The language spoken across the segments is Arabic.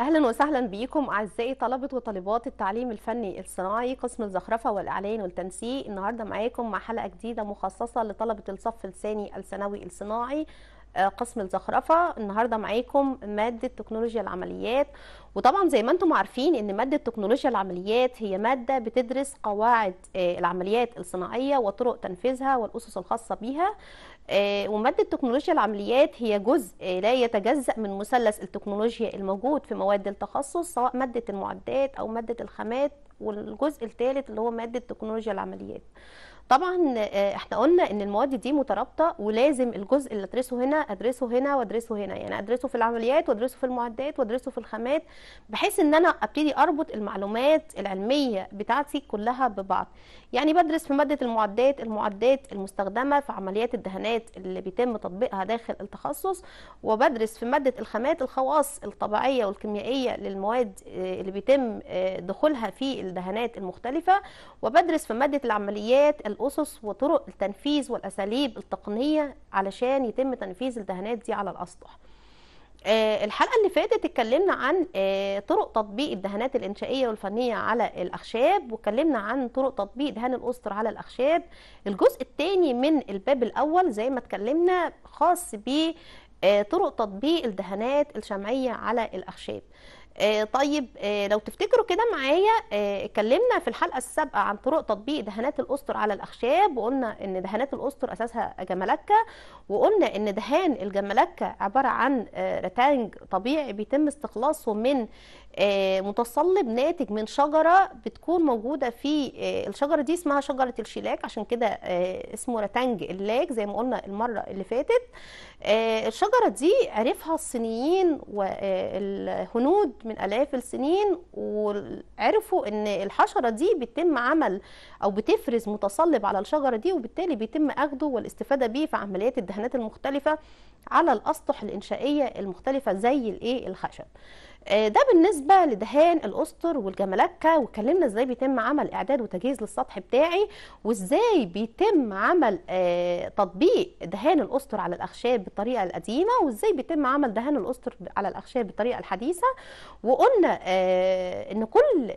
اهلا وسهلا بيكم اعزائي طلبه وطالبات التعليم الفني الصناعي قسم الزخرفه والاعلان والتنسيق النهارده معاكم مع حلقه جديده مخصصه لطلبه الصف الثاني الثانوي الصناعي آه، قسم الزخرفه النهارده معاكم ماده تكنولوجيا العمليات وطبعا زي ما انتم عارفين ان ماده تكنولوجيا العمليات هي ماده بتدرس قواعد آه، العمليات الصناعيه وطرق تنفيذها والاسس الخاصه بها آه، وماده تكنولوجيا العمليات هي جزء لا يتجزا من مثلث التكنولوجيا الموجود في مواد التخصص سواء ماده المعدات او ماده الخامات والجزء الثالث اللي هو ماده تكنولوجيا العمليات طبعا آه، احنا قلنا ان المواد دي مترابطه ولازم الجزء اللي ادرسه هنا ادرسه هنا وادرسه هنا يعني ادرسه في العمليات وادرسه في المعدات وادرسه في الخامات بحيث ان انا ابتدي اربط المعلومات العلميه بتاعتي كلها ببعض يعني بدرس في ماده المعدات المعدات المستخدمه في عمليات الدهانات اللي بيتم تطبيقها داخل التخصص وبدرس في ماده الخامات الخواص الطبيعيه والكيميائيه للمواد آه، اللي بيتم آه، دخولها في الدهانات المختلفه وبدرس في ماده العمليات الاسس وطرق التنفيذ والاساليب التقنيه علشان يتم تنفيذ الدهانات دي على الاسطح آه، الحلقه اللي فاتت اتكلمنا عن آه، طرق تطبيق الدهانات الانشائيه والفنيه على الاخشاب واتكلمنا عن طرق تطبيق دهان الاسطر على الاخشاب الجزء الثاني من الباب الاول زي ما اتكلمنا خاص بطرق آه، تطبيق الدهانات الشمعيه على الاخشاب آه، طيب آه، لو تفتكروا كده معايا آه، اتكلمنا في الحلقه السابقه عن طرق تطبيق دهانات الاسطر على الاخشاب وقلنا ان دهانات الاسطر اساسها جملكه وقلنا ان دهان الجملكه عباره عن رتانج طبيعي بيتم استخلاصه من آه، متصلب ناتج من شجره بتكون موجوده في آه، الشجره دي اسمها شجره الشيلاك عشان كده آه، اسمه رتنج اللاك زي ما قلنا المره اللي فاتت الشجره دي عرفها الصينيين والهنود من الاف السنين وعرفوا ان الحشره دي بيتم عمل او بتفرز متصلب على الشجره دي وبالتالي بيتم اخده والاستفاده بيه في عمليات الدهانات المختلفه على الاسطح الانشائيه المختلفه زي الايه الخشب آه، ده بالنسبه لدهان الاسطر والجملكه واتكلمنا ازاي بيتم عمل اعداد وتجهيز للسطح بتاعي وازاي بيتم عمل آه، تطبيق دهان الاسطر على الاخشاب بالطريقه القديمه وازاي بيتم عمل دهان الاسطر على الاخشاب بالطريقه الحديثه وقلنا آه، ان كل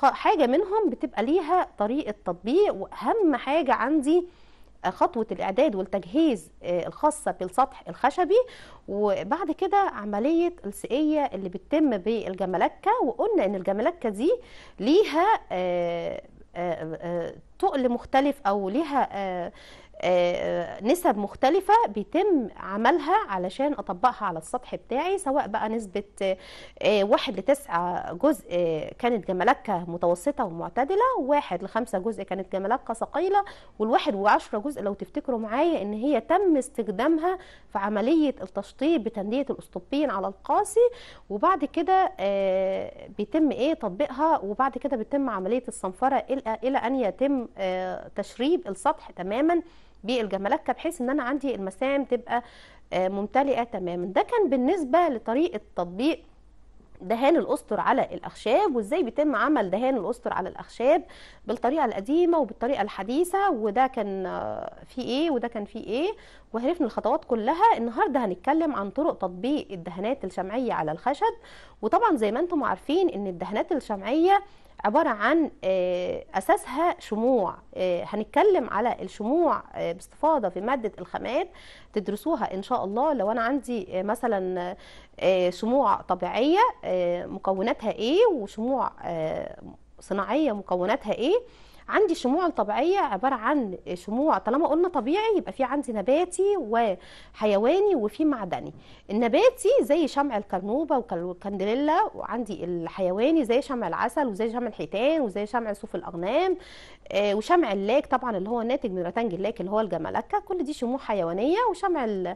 حاجه منهم بتبقى ليها طريقه تطبيق واهم حاجه عندي خطوه الاعداد والتجهيز آه، الخاصه بالسطح الخشبي وبعد كده عمليه السقيه اللي بتتم بالجملكه وقلنا ان الجملكه دي ليها تقل آه، آه، مختلف او ليها آه، نسب مختلفة بيتم عملها علشان أطبقها على السطح بتاعي سواء بقى نسبة آه، واحد لتسعة جزء آه، كانت جملكة متوسطة ومعتدلة واحد لخمسة جزء كانت جملكة ثقيلة والواحد وعشرة جزء لو تفتكروا معايا إن هي تم استخدامها في عملية التشطيب بتندية الأسطوبين على القاسي وبعد كده بيتم إيه تطبيقها وبعد كده بتتم عملية الصنفرة إلى أن يتم تشريب السطح تماما بالجمالكه بحيث ان انا عندي المسام تبقى آه، ممتلئه تماما ده كان بالنسبه لطريقه تطبيق دهان الاسطر على الاخشاب وازاي بيتم عمل دهان الاسطر على الاخشاب بالطريقه القديمه وبالطريقه الحديثه وده كان آه، فيه ايه وده كان فيه ايه وعرفنا الخطوات كلها النهارده هنتكلم عن طرق تطبيق الدهانات الشمعيه على الخشب وطبعا زي ما انتم عارفين ان الدهانات الشمعيه عباره عن آه، اساسها شموع آه، هنتكلم على الشموع آه، باستفاضه في ماده الخامات تدرسوها ان شاء الله لو انا عندي مثلا شموع طبيعيه مكوناتها ايه وشموع صناعيه مكوناتها ايه عندي شموع طبيعية عباره عن شموع طالما قلنا طبيعي يبقى في عندي نباتي وحيواني وفي معدني النباتي زي شمع الكرنوبه والكندريلا وعندي الحيواني زي شمع العسل وزي شمع الحيتان وزي شمع صوف الاغنام آه، وشمع اللاك طبعا اللي هو ناتج من رتنج اللاك اللي هو الجمالكة كل دي شموع حيوانيه وشمع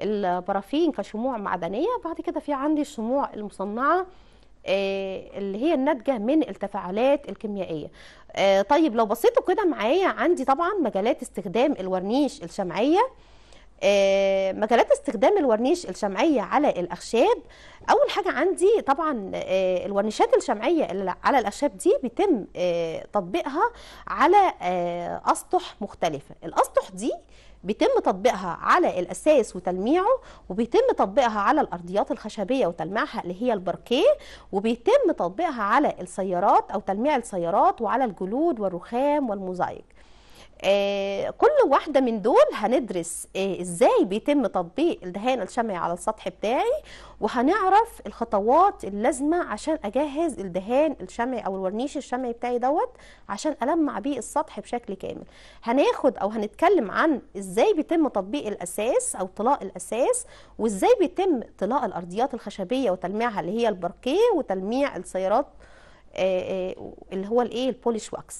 البرافين كشموع معدنيه بعد كده في عندي الشموع المصنعه آه، اللي هي الناتجه من التفاعلات الكيميائيه آه، طيب لو بصيتوا كده معايا عندي طبعا مجالات استخدام الورنيش الشمعيه آه، مجالات استخدام الورنيش الشمعيه على الاخشاب اول حاجه عندي طبعا الورنيشات الشمعيه اللي على الاخشاب دي بيتم تطبيقها على اسطح مختلفه الاسطح دي بيتم تطبيقها على الاساس وتلميعه وبيتم تطبيقها على الارضيات الخشبيه وتلميعها اللي هي الباركيه وبيتم تطبيقها على السيارات او تلميع السيارات وعلى الجلود والرخام والموزايك آه، كل واحدة من دول هندرس آه، ازاي بيتم تطبيق الدهان الشمعي على السطح بتاعي وهنعرف الخطوات اللازمة عشان اجهز الدهان الشمعي او الورنيش الشمعي بتاعي دوت عشان المع بيه السطح بشكل كامل هناخد او هنتكلم عن ازاي بيتم تطبيق الاساس او طلاء الاساس وازاي بيتم طلاء الارضيات الخشبية وتلميعها اللي هي الباركيه وتلميع السيارات آه، اللي هو الايه البوليش واكس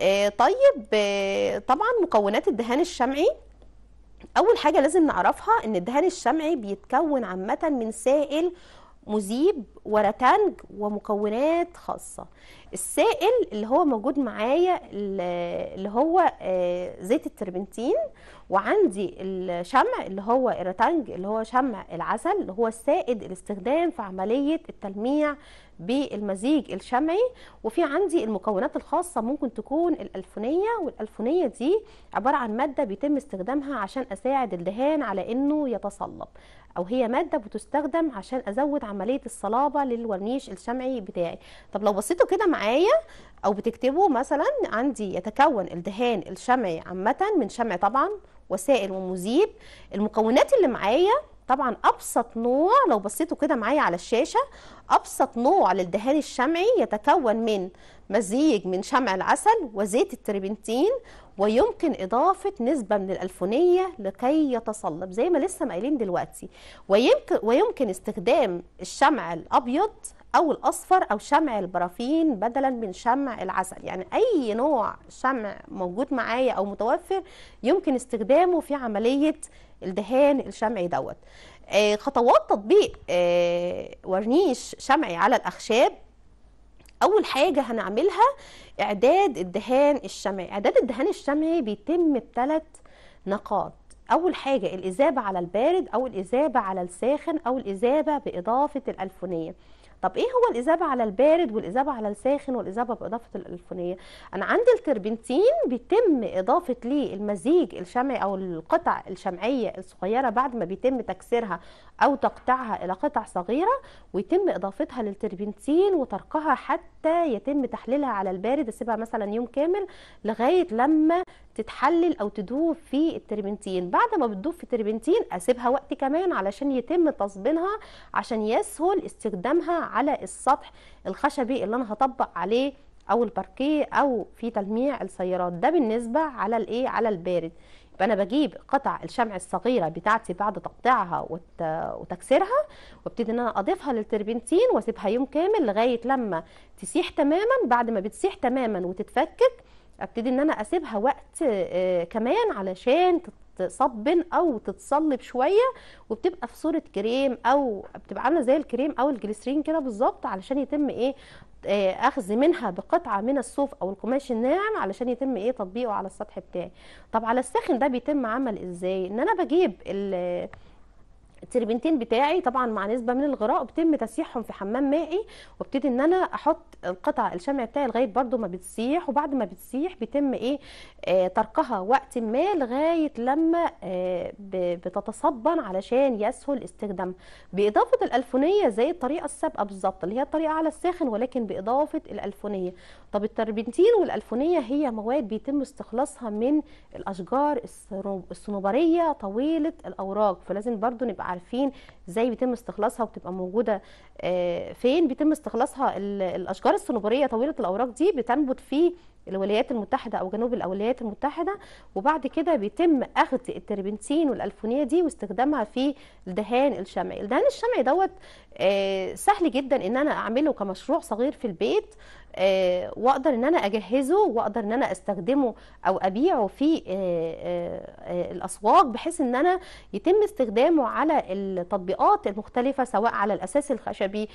آه، طيب آه، طبعا مكونات الدهان الشمعي اول حاجه لازم نعرفها ان الدهان الشمعي بيتكون عامه من سائل مذيب ورتنج ومكونات خاصة السائل اللي هو موجود معايا اللي هو آه، زيت التربنتين وعندي الشمع اللي هو الرتنج اللي هو شمع العسل اللي هو السائد الاستخدام في عملية التلميع بالمزيج الشمعي وفي عندي المكونات الخاصة ممكن تكون الألفونية والألفونية دي عبارة عن مادة بيتم استخدامها عشان أساعد الدهان على إنه يتصلب أو هي مادة بتستخدم عشان أزود عملية الصلابة بالنسبه للورنيش الشمعي بتاعي طب لو بصيتوا كده معايا او بتكتبوا مثلا عندي يتكون الدهان الشمعي عامه من شمع طبعا وسائل ومذيب المكونات اللي معايا طبعا ابسط نوع لو بصيتوا كده معايا على الشاشه ابسط نوع للدهان الشمعي يتكون من مزيج من شمع العسل وزيت التربنتين ويمكن إضافة نسبة من الألفونية لكي يتصلب زي ما لسه قايلين دلوقتي ويمكن, ويمكن استخدام الشمع الأبيض أو الأصفر أو شمع البرافين بدلا من شمع العسل يعني أي نوع شمع موجود معايا أو متوفر يمكن استخدامه في عملية الدهان الشمعي دوت آه، خطوات تطبيق آه، ورنيش شمعي على الأخشاب اول حاجه هنعملها اعداد الدهان الشمعي اعداد الدهان الشمعي بيتم بثلاث نقاط اول حاجه الاذابه على البارد او الاذابه على الساخن او الاذابه باضافه الالفونيه طب ايه هو الاذابه على البارد والاذابه على الساخن والاذابه باضافه الالفونيه انا عندي التربنتين بيتم اضافه ليه المزيج الشمعي او القطع الشمعيه الصغيره بعد ما بيتم تكسيرها او تقطعها الى قطع صغيره ويتم اضافتها للتربنتين وطرقها حتى حتى يتم تحليلها على البارد اسيبها مثلا يوم كامل لغايه لما تتحلل او تدوب في التربنتين بعد ما بتدوب في التربنتين اسيبها وقت كمان علشان يتم تصبينها عشان يسهل استخدامها على السطح الخشبي اللي انا هطبق عليه او الباركيه او في تلميع السيارات ده بالنسبه على الايه على البارد فانا بجيب قطع الشمع الصغيره بتاعتي بعد تقطيعها وتكسيرها وابتدي ان انا اضيفها للتربنتين واسيبها يوم كامل لغايه لما تسيح تماما بعد ما بتسيح تماما وتتفكك ابتدي ان انا اسيبها وقت آه، كمان علشان تتصبن او تتصلب شويه وبتبقى في صوره كريم او بتبقى عامله زي الكريم او الجليسرين كده بالظبط علشان يتم ايه آه، اخذ منها بقطعه من الصوف او القماش الناعم علشان يتم ايه تطبيقه على السطح بتاعي طب على الساخن ده بيتم عمل ازاي ان انا بجيب التربنتين بتاعي طبعا مع نسبه من الغراء بتم تسيحهم في حمام مائي وابتدي ان انا احط القطع الشمع بتاعي لغايه برده ما بتسيح وبعد ما بتسيح بيتم ايه آه تركها وقت ما لغايه لما آه بتتصبن علشان يسهل استخدامها باضافه الالفونيه زي الطريقه السابقه بالظبط اللي هي الطريقه على الساخن ولكن باضافه الالفونيه طب التربنتين والالفونيه هي مواد بيتم استخلاصها من الاشجار الصنوبريه طويله الاوراق فلازم برده نبقى عارفين ازاي بيتم استخلاصها وبتبقى موجوده آه، فين بيتم استخلاصها الاشجار الصنوبريه طويله الاوراق دي بتنبت في الولايات المتحده او جنوب الولايات المتحده وبعد كده بيتم اخذ التربنتين والالفونيه دي واستخدامها في الدهان الشمعي الدهان الشمعي دوت آه، سهل جدا ان انا اعمله كمشروع صغير في البيت آه، واقدر ان انا اجهزه واقدر ان انا استخدمه او ابيعه في آه، آه، الاسواق بحيث ان انا يتم استخدامه على التطبيقات المختلفه سواء على الاساس الخشبي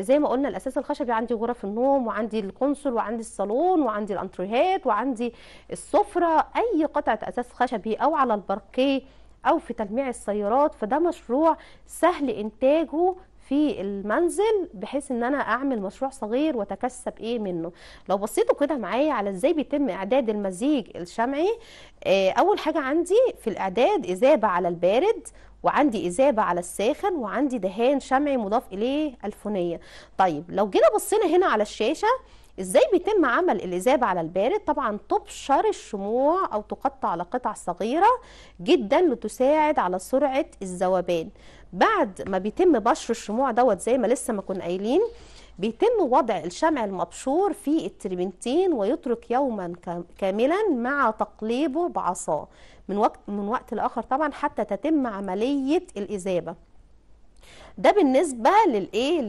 زي ما قلنا الاساس الخشبي عندي غرف النوم وعندي الكونسول وعندي الصالون وعندي الانتريهات وعندي السفره اي قطعه اساس خشبي او على الباركيه او في تلميع السيارات فده مشروع سهل انتاجه في المنزل بحيث ان انا اعمل مشروع صغير واتكسب ايه منه لو بصيتوا كده معايا على ازاي بيتم اعداد المزيج الشمعي آه، اول حاجه عندي في الاعداد اذابه على البارد وعندي إذابة على الساخن وعندي دهان شمعي مضاف إليه ألفونية طيب لو جينا بصينا هنا على الشاشة ازاي بيتم عمل الإذابة على البارد طبعا تبشر الشموع أو تقطع على قطع صغيرة جدا لتساعد على سرعة الذوبان بعد ما بيتم بشر الشموع دوت زي ما لسه ما كنا قايلين بيتم وضع الشمع المبشور في الترمنتين ويترك يوما كاملا مع تقليبه بعصاه من وقت من وقت لاخر طبعا حتى تتم عمليه الاذابه ده بالنسبه للايه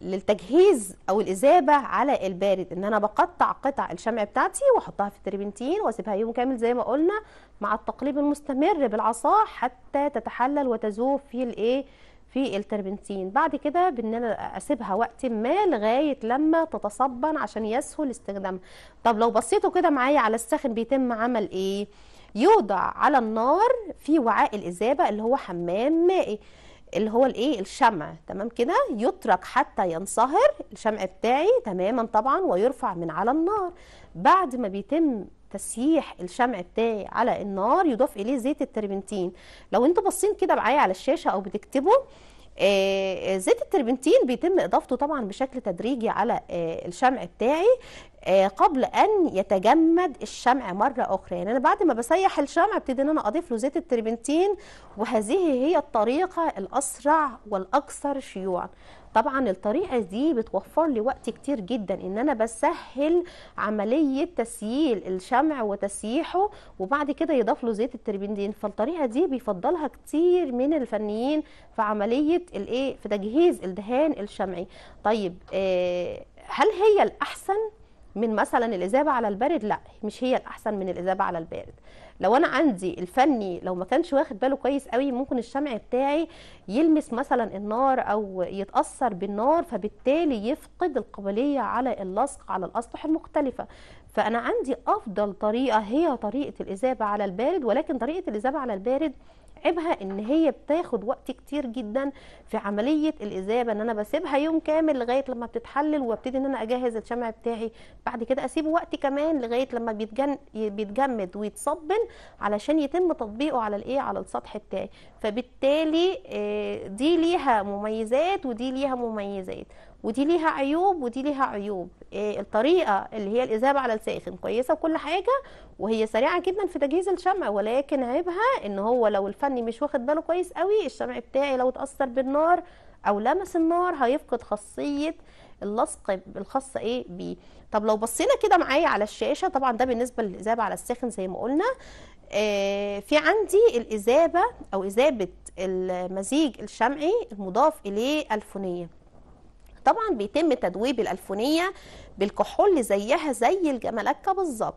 للتجهيز او الاذابه على البارد ان انا بقطع قطع الشمع بتاعتي واحطها في التربنتين واسيبها يوم كامل زي ما قلنا مع التقليب المستمر بالعصا حتى تتحلل وتذوب في الايه في التربنتين بعد كده بان انا اسيبها وقت ما لغايه لما تتصبن عشان يسهل استخدامها طب لو بصيتوا كده معايا على الساخن بيتم عمل ايه يوضع على النار في وعاء الإزابة اللي هو حمام مائي اللي هو الايه الشمع تمام كده يترك حتى ينصهر الشمع بتاعي تماما طبعا ويرفع من على النار بعد ما بيتم تسييح الشمع بتاعي على النار يضاف اليه زيت التربنتين لو انتوا باصين كده معايا على الشاشه او بتكتبوا آه، آه، زيت التربنتين بيتم اضافته طبعا بشكل تدريجي على آه، الشمع بتاعي آه، قبل ان يتجمد الشمع مره اخرى يعني انا بعد ما بسيح الشمع ابتدي ان انا اضيف له زيت التربنتين وهذه هي الطريقه الاسرع والاكثر شيوعا طبعا الطريقه دي بتوفر لي وقت كتير جدا ان انا بسهل عمليه تسييل الشمع وتسييحه وبعد كده يضاف له زيت التربندين فالطريقه دي بيفضلها كتير من الفنيين في عمليه الايه في تجهيز الدهان الشمعي طيب آه، هل هي الاحسن من مثلا الاذابه على البارد لا مش هي الاحسن من الاذابه على البارد لو انا عندي الفني لو ما كانش واخد باله كويس قوي ممكن الشمع بتاعي يلمس مثلا النار او يتاثر بالنار فبالتالي يفقد القابليه على اللصق على الاسطح المختلفه فأنا عندي أفضل طريقة هي طريقة الإذابة على البارد ولكن طريقة الإذابة على البارد عيبها ان هي بتاخد وقت كتير جدا في عمليه الاذابه ان انا بسيبها يوم كامل لغايه لما بتتحلل وابتدي ان انا اجهز الشمع بتاعي بعد كده اسيبه وقت كمان لغايه لما بيتجن... بيتجمد ويتصبن علشان يتم تطبيقه على الايه على السطح بتاعي فبالتالي آه، دي ليها مميزات ودي ليها مميزات ودي ليها عيوب ودي ليها عيوب إيه الطريقه اللي هي الاذابه على الساخن كويسه وكل حاجه وهي سريعه جدا في تجهيز الشمع ولكن عيبها ان هو لو الفني مش واخد باله كويس قوي الشمع بتاعي لو اتاثر بالنار او لمس النار هيفقد خاصيه اللصق الخاصه ايه بيه طب لو بصينا كده معايا على الشاشه طبعا ده بالنسبه للاذابه على الساخن زي ما قلنا آه، في عندي الاذابه او اذابه المزيج الشمعي المضاف اليه الفونيه طبعا بيتم تدويب الألفونية بالكحول زيها زي الجملكة بالظبط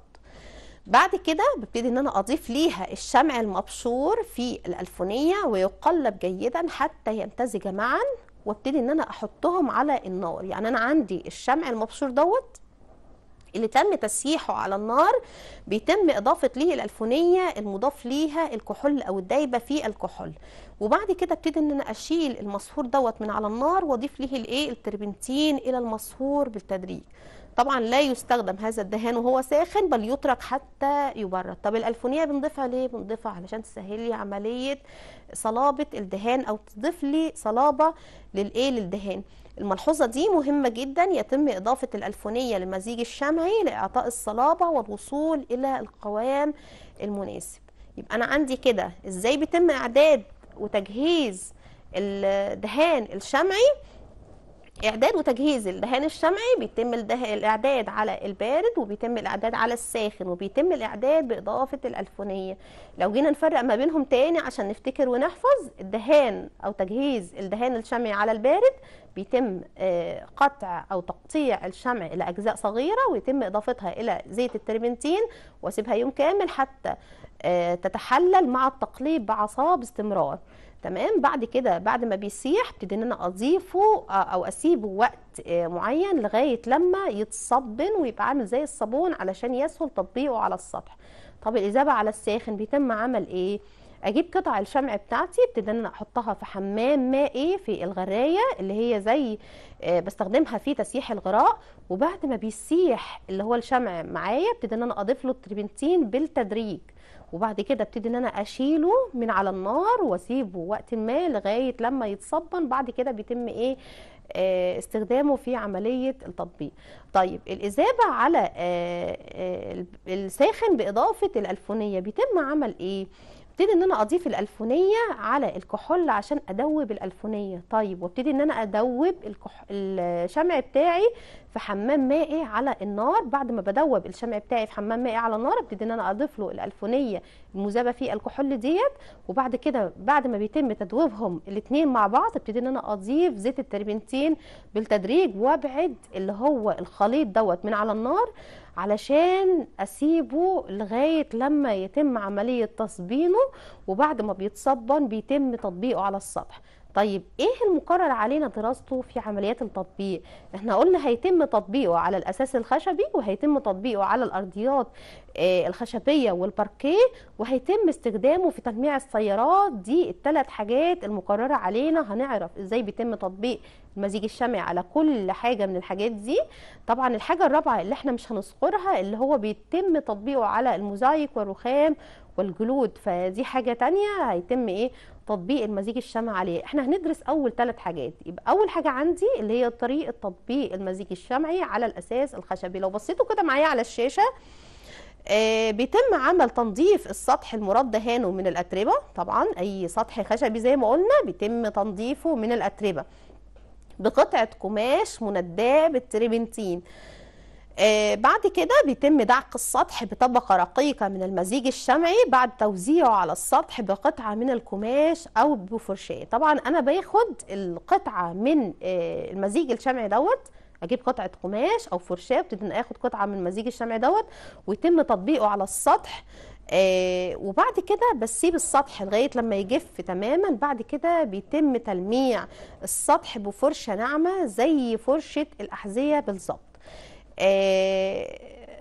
بعد كده ببتدي ان انا اضيف ليها الشمع المبشور في الالفونيه ويقلب جيدا حتى يمتزج معا وابتدي ان انا احطهم على النار يعني انا عندي الشمع المبشور دوت اللي تم تسييحه على النار بيتم إضافة ليه الألفونية المضاف ليها الكحول أو الدايبة في الكحول وبعد كده ابتدي ان انا اشيل المصهور دوت من على النار واضيف ليه الايه التربنتين الى المصهور بالتدريج طبعا لا يستخدم هذا الدهان وهو ساخن بل يترك حتى يبرد طب الالفونيه بنضيفها ليه بنضيفها علشان تسهل لي عمليه صلابه الدهان او تضيف لي صلابه للايه للدهان الملحوظة دي مهمة جدا يتم إضافة الألفونية للمزيج الشمعي لإعطاء الصلابة والوصول إلى القوام المناسب يبقى أنا عندي كده إزاي بيتم إعداد وتجهيز الدهان الشمعي إعداد وتجهيز الدهان الشمعي بيتم الإعداد على البارد وبيتم الإعداد على الساخن وبيتم الإعداد بإضافة الألفونية لو جينا نفرق ما بينهم تاني عشان نفتكر ونحفظ الدهان أو تجهيز الدهان الشمعي على البارد بيتم آه، قطع أو تقطيع الشمع إلى أجزاء صغيرة ويتم إضافتها إلى زيت الترمنتين وأسيبها يوم كامل حتى آه، تتحلل مع التقليب بعصا باستمرار تمام بعد كده بعد ما بيسيح ابتدي ان انا اضيفه آه، او اسيبه وقت معين لغايه لما يتصبن ويبقى عامل زي الصابون علشان يسهل تطبيقه على السطح طب الاذابه على الساخن بيتم عمل ايه اجيب قطع الشمع بتاعتي ابتدي ان انا احطها في حمام مائي في الغرايه اللي هي زي آه، بستخدمها في تسييح الغراء وبعد ما بيسيح اللي هو الشمع معايا ابتدي ان انا اضيف له التربنتين بالتدريج وبعد كده ابتدي ان انا اشيله من على النار واسيبه وقت ما لغايه لما يتصبن بعد كده بيتم ايه آه، استخدامه في عملية التطبيق طيب الإذابة على آه، الساخن بإضافة الألفونية بيتم عمل إيه؟ ابتدي ان انا اضيف الالفونيه على الكحول عشان ادوب الالفونيه طيب وابتدي ان انا ادوب الكح... الشمع بتاعي في حمام مائي على النار بعد ما بدوب الشمع بتاعي في حمام مائي على النار ابتدي ان انا اضيف له الالفونيه المذابه فيه الكحول ديت وبعد كده بعد ما بيتم تدويبهم الاثنين مع بعض ابتدي ان انا اضيف زيت التربنتين بالتدريج وابعد اللي هو الخليط دوت من على النار علشان اسيبه لغايه لما يتم عمليه تصبينه وبعد ما بيتصبن بيتم تطبيقه على السطح طيب ايه المقرر علينا دراسته في عمليات التطبيق احنا قلنا هيتم تطبيقه على الاساس الخشبي وهيتم تطبيقه على الارضيات آه، الخشبيه والباركيه وهيتم استخدامه في تجميع السيارات دي الثلاث حاجات المقرره علينا هنعرف ازاي بيتم تطبيق المزيج الشمعي على كل حاجه من الحاجات دي طبعا الحاجه الرابعه اللي احنا مش هنذكرها اللي هو بيتم تطبيقه على الموزايك والرخام والجلود فدي حاجه تانية هيتم ايه تطبيق المزيج الشمعي عليه احنا هندرس اول ثلاث حاجات يبقى اول حاجه عندي اللي هي طريقه تطبيق المزيج الشمعي على الاساس الخشبي لو بصيتوا كده معايا على الشاشه آه بيتم عمل تنظيف السطح المراد دهانه من الاتربه طبعا اي سطح خشبي زي ما قلنا بيتم تنظيفه من الاتربه بقطعه قماش منداه بالتريبنتين آه، بعد كده بيتم دعك السطح بطبقة رقيقة من المزيج الشمعي بعد توزيعه على السطح بقطعة من القماش أو بفرشاة طبعا أنا باخد القطعة من آه، المزيج الشمعي دوت اجيب قطعه قماش او فرشاه ابتدي اخد قطعه من مزيج الشمع دوت ويتم تطبيقه على السطح آه وبعد كده بسيب السطح لغايه لما يجف تماما بعد كده بيتم تلميع السطح بفرشه ناعمه زي فرشه الاحذيه بالظبط آه،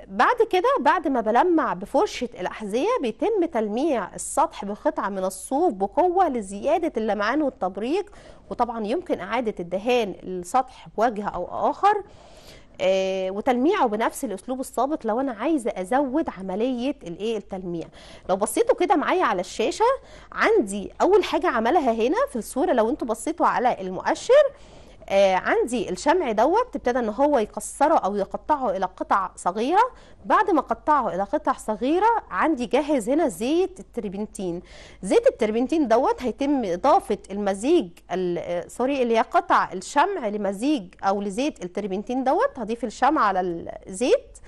بعد كده بعد ما بلمع بفرشة الأحذية بيتم تلميع السطح بقطعة من الصوف بقوة لزيادة اللمعان والتبريق وطبعا يمكن إعادة الدهان السطح بوجه أو آخر آه، وتلميعه بنفس الاسلوب السابق لو انا عايزه ازود عمليه الايه التلميع لو بصيتوا كده معايا على الشاشه عندي اول حاجه عملها هنا في الصوره لو انتوا بصيتوا على المؤشر آه عندي الشمع دوت ابتدى ان هو يكسره او يقطعه الى قطع صغيره بعد ما قطعه الى قطع صغيره عندي جاهز هنا زيت التربنتين زيت التربنتين دوت هيتم اضافه المزيج آه، سوري اللي هي قطع الشمع لمزيج او لزيت التربنتين دوت هضيف الشمع على الزيت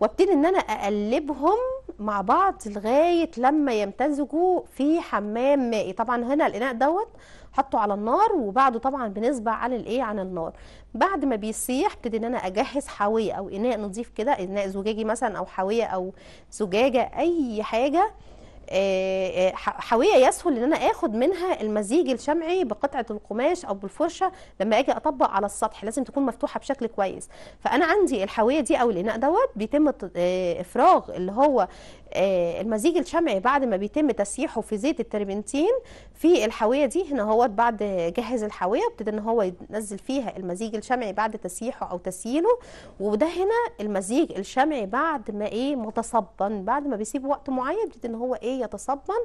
وابتدي ان انا اقلبهم مع بعض لغايه لما يمتزجوا في حمام مائي طبعا هنا الاناء دوت حطه على النار وبعده طبعا بنسبة على الايه عن النار بعد ما بيسيح ابتدي ان انا اجهز حاويه او اناء نظيف كده اناء زجاجي مثلا او حاويه او زجاجه اي حاجه آه، آه، حاويه يسهل ان انا اخد منها المزيج الشمعي بقطعه القماش او بالفرشه لما اجي اطبق على السطح لازم تكون مفتوحه بشكل كويس فانا عندي الحاويه دي او الاناء دوت بيتم آه، افراغ اللي هو آه، المزيج الشمعي بعد ما بيتم تسييحه في زيت التربنتين في الحاويه دي هنا هو بعد جهز الحاويه ابتدى ان هو ينزل فيها المزيج الشمعي بعد تسييحه او تسييله وده هنا المزيج الشمعي بعد ما ايه متصبن بعد ما بيسيب وقت معين ابتدى ان هو ايه يتصبن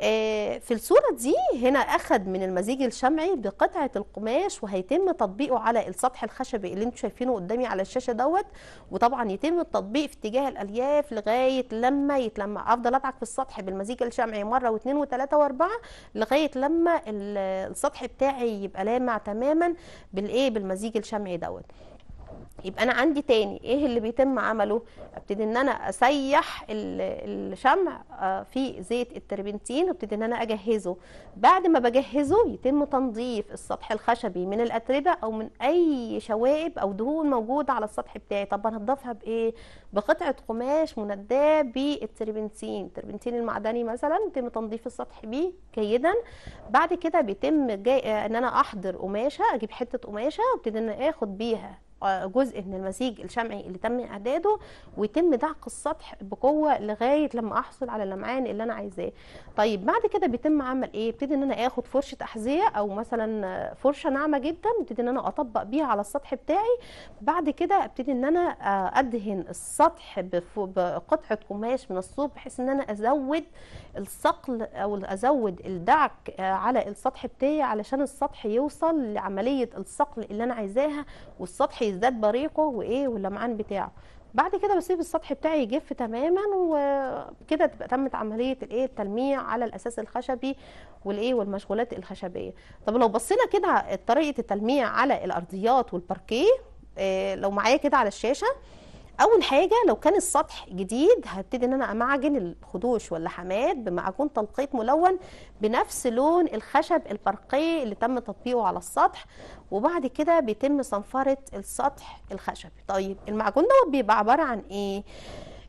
آه، في الصورة دي هنا أخد من المزيج الشمعي بقطعة القماش وهيتم تطبيقه على السطح الخشبي اللي انتوا شايفينه قدامي على الشاشة دوت وطبعا يتم التطبيق في اتجاه الألياف لغاية لما يتلمع أفضل أضعك في السطح بالمزيج الشمعي مرة واثنين وثلاثة وأربعة لغاية لما السطح بتاعي يبقى لامع تماما بالإيه بالمزيج الشمعي دوت يبقى انا عندي تاني ايه اللي بيتم عمله ابتدي ان انا اسيح الشمع آه، في زيت التربنتين وابتدي ان انا اجهزه بعد ما بجهزه يتم تنظيف السطح الخشبي من الاتربه او من اي شوائب او دهون موجوده على السطح بتاعي طب هنضفها بايه بقطعه قماش منداه بالتربنتين التربنتين المعدني مثلا يتم تنظيف السطح بيه جيدا بعد كده بيتم جاي آه، ان انا احضر قماشه اجيب حته قماشه وابتدي ان اخد بيها جزء من المزيج الشمعي اللي تم اعداده ويتم دعك السطح بقوه لغايه لما احصل على اللمعان اللي انا عايزاه طيب بعد كده بيتم عمل ايه ابتدي ان انا اخد فرشه احذيه او مثلا فرشه ناعمه جدا ابتدي ان انا اطبق بيها على السطح بتاعي بعد كده ابتدي ان انا ادهن السطح بقطعه قماش من الصوف بحيث ان انا ازود الصقل او ازود الدعك على السطح بتاعي علشان السطح يوصل لعمليه الصقل اللي انا عايزاها والسطح ازداد بريقه وايه واللمعان بتاعه بعد كده بسيب السطح بتاعي يجف تماما وكده تبقى تمت عمليه الايه التلميع على الاساس الخشبي والايه والمشغولات الخشبيه طب لو بصينا كده طريقه التلميع على الارضيات والباركيه آه، لو معايا كده على الشاشه اول حاجه لو كان السطح جديد هبتدي ان انا امعجن الخدوش واللحامات بمعجون تلقيط ملون بنفس لون الخشب البرقي اللي تم تطبيقه على السطح وبعد كده بيتم صنفره السطح الخشبي طيب المعجون ده بيبقى عباره عن ايه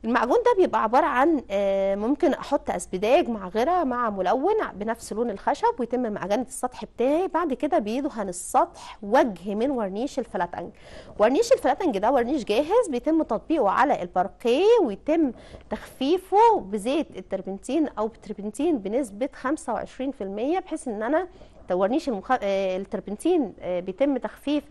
المعجون ده بيبقى عباره عن آه، ممكن احط اسبداج مع غيره مع ملون بنفس لون الخشب ويتم معجنه السطح بتاعي بعد كده بيدهن السطح وجه من ورنيش الفلاتنج ورنيش الفلاتنج ده ورنيش جاهز بيتم تطبيقه على الباركيه ويتم تخفيفه بزيت التربنتين او بتربنتين بنسبه 25% بحيث ان انا ورنيش المخ... آه، التربنتين آه، بيتم تخفيف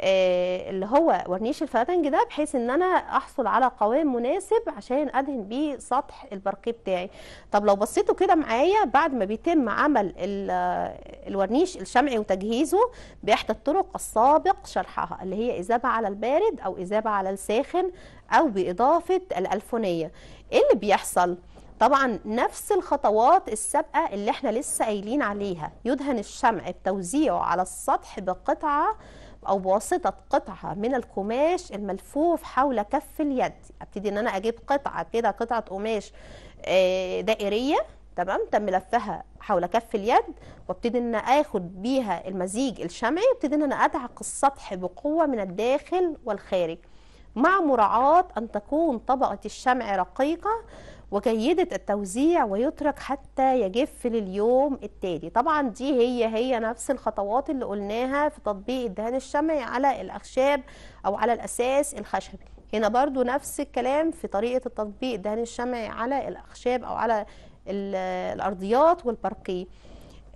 آه، اللي هو ورنيش الفتنج ده بحيث ان انا احصل على قوام مناسب عشان ادهن بيه سطح الباركيه بتاعي طب لو بصيتوا كده معايا بعد ما بيتم عمل آه، الورنيش الشمعي وتجهيزه باحدى الطرق السابق شرحها اللي هي اذابه على البارد او اذابه على الساخن او باضافه الالفونيه ايه اللي بيحصل طبعا نفس الخطوات السابقه اللي احنا لسه قايلين عليها يدهن الشمع بتوزيعه على السطح بقطعه او بواسطه قطعه من القماش الملفوف حول كف اليد ابتدي ان انا اجيب قطعه كده قطعه قماش آه، دائريه تمام تم لفها حول كف اليد وابتدي ان اخد بيها المزيج الشمعي وابتدي ان انا ادعك السطح بقوه من الداخل والخارج مع مراعاه ان تكون طبقه الشمع رقيقه وجيدة التوزيع ويترك حتى يجف لليوم التالي طبعا دي هي هي نفس الخطوات اللي قلناها في تطبيق الدهان الشمعي على الأخشاب أو على الأساس الخشبي هنا برضو نفس الكلام في طريقة التطبيق الدهان الشمعي على الأخشاب أو على الأرضيات والبرقيه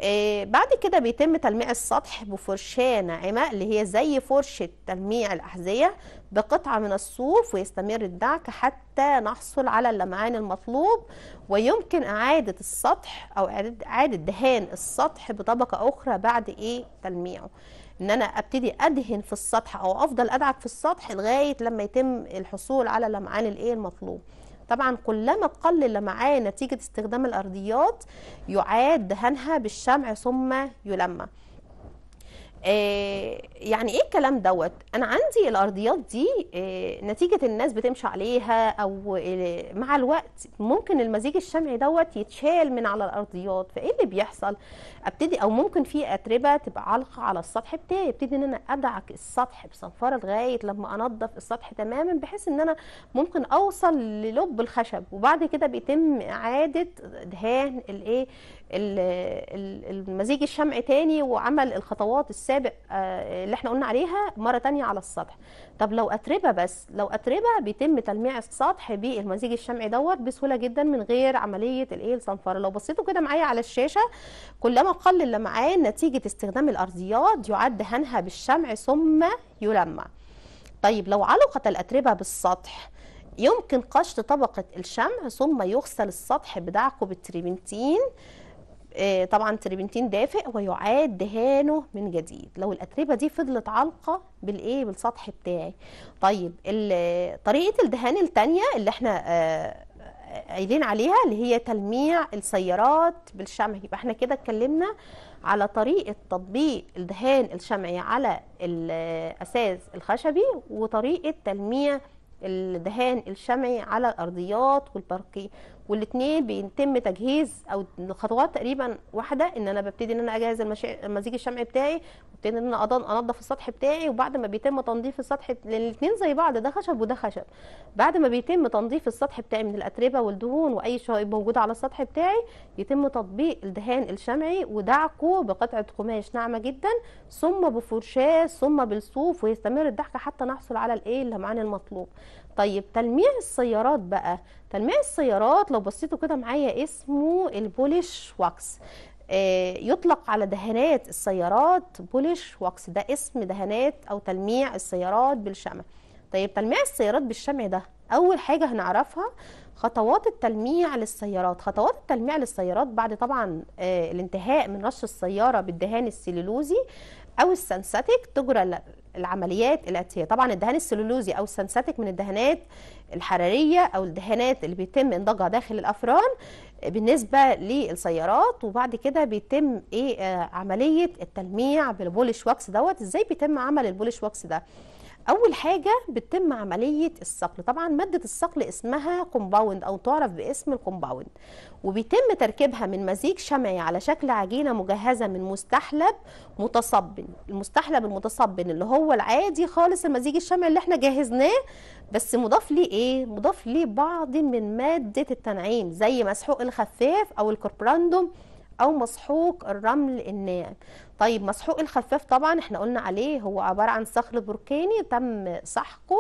آه، بعد كده بيتم تلميع السطح بفرشاة ناعمة اللي هي زي فرشة تلميع الأحذية بقطعة من الصوف ويستمر الدعك حتى نحصل على اللمعان المطلوب ويمكن إعادة السطح أو إعادة دهان السطح بطبقة أخرى بعد إيه تلميعه ان انا ابتدي ادهن في السطح او افضل ادعك في السطح لغايه لما يتم الحصول على لمعان الايه المطلوب طبعا كلما قلل معاه نتيجة استخدام الأرضيات يعاد دهنها بالشمع ثم يلمع آه، يعني ايه الكلام دوت انا عندي الارضيات دي آه، نتيجه الناس بتمشي عليها او آه، مع الوقت ممكن المزيج الشمعي دوت يتشال من على الارضيات فايه اللي بيحصل ابتدي او ممكن في اتربه تبقى علقه على السطح بتاعي ابتدي ان انا ادعك السطح بصنفره لغايه لما انضف السطح تماما بحيث ان انا ممكن اوصل للب الخشب وبعد كده بيتم اعاده دهان الايه المزيج الشمع تاني وعمل الخطوات السابق آه، اللي احنا قلنا عليها مره تانية على السطح طب لو اتربه بس لو اتربه بيتم تلميع السطح بالمزيج الشمعي دوت بسهوله جدا من غير عمليه الايه الصنفره لو بصيتوا كده معايا على الشاشه كلما قل اللمعان نتيجه استخدام الارضيات يعد هنها بالشمع ثم يلمع طيب لو علقت الاتربه بالسطح يمكن قشط طبقه الشمع ثم يغسل السطح بدعقه بالتريمنتين آه، طبعا تريبنتين دافئ ويعاد دهانه من جديد لو الاتربه دي فضلت علقه بالايه بالسطح بتاعي طيب طريقه الدهان الثانيه اللي احنا آه، قايلين عليها اللي هي تلميع السيارات بالشمع يبقى احنا كده اتكلمنا على طريقه تطبيق الدهان الشمعي على الاساس الخشبي وطريقه تلميع الدهان الشمعي على الارضيات والبرقي والاثنين بيتم تجهيز او الخطوات تقريبا واحده ان انا ببتدي ان انا اجهز المزيج الشمعي بتاعي وابتدي ان انا انضف السطح بتاعي وبعد ما بيتم تنظيف السطح لان الاثنين زي بعض ده خشب وده خشب بعد ما بيتم تنظيف السطح بتاعي من الاتربه والدهون واي شوائب موجوده على السطح بتاعي يتم تطبيق الدهان الشمعي ودعكه بقطعه قماش ناعمه جدا ثم بفرشاه ثم بالصوف ويستمر الدعك حتى نحصل على الايه اللمعان المطلوب طيب تلميع السيارات بقى تلميع السيارات لو بصيتوا كده معايا اسمه البوليش واكس آه، يطلق على دهانات السيارات بوليش واكس ده اسم دهانات او تلميع السيارات بالشمع طيب تلميع السيارات بالشمع ده اول حاجه هنعرفها خطوات التلميع للسيارات خطوات التلميع للسيارات بعد طبعا آه، الانتهاء من رش السياره بالدهان السيلولوزي او السنساتيك تجرى العمليات الآتية طبعا الدهان السلولوزي أو السنساتيك من الدهانات الحرارية أو الدهانات اللي بيتم إنضاجها داخل الأفران بالنسبة للسيارات وبعد كده بيتم إيه آه، عملية التلميع بالبولش واكس دوت إزاي بيتم عمل البولش واكس ده اول حاجه بتتم عمليه الصقل طبعا ماده الصقل اسمها كومباوند او تعرف باسم الكومباوند وبيتم تركيبها من مزيج شمعي على شكل عجينه مجهزه من مستحلب متصبن المستحلب المتصبن اللي هو العادي خالص المزيج الشمعي اللي احنا جهزناه بس مضاف ليه ايه مضاف ليه بعض من ماده التنعيم زي مسحوق الخفاف او الكربراندوم او مسحوق الرمل الناعم طيب مسحوق الخفاف طبعا احنا قلنا عليه هو عباره عن صخر بركاني تم سحقه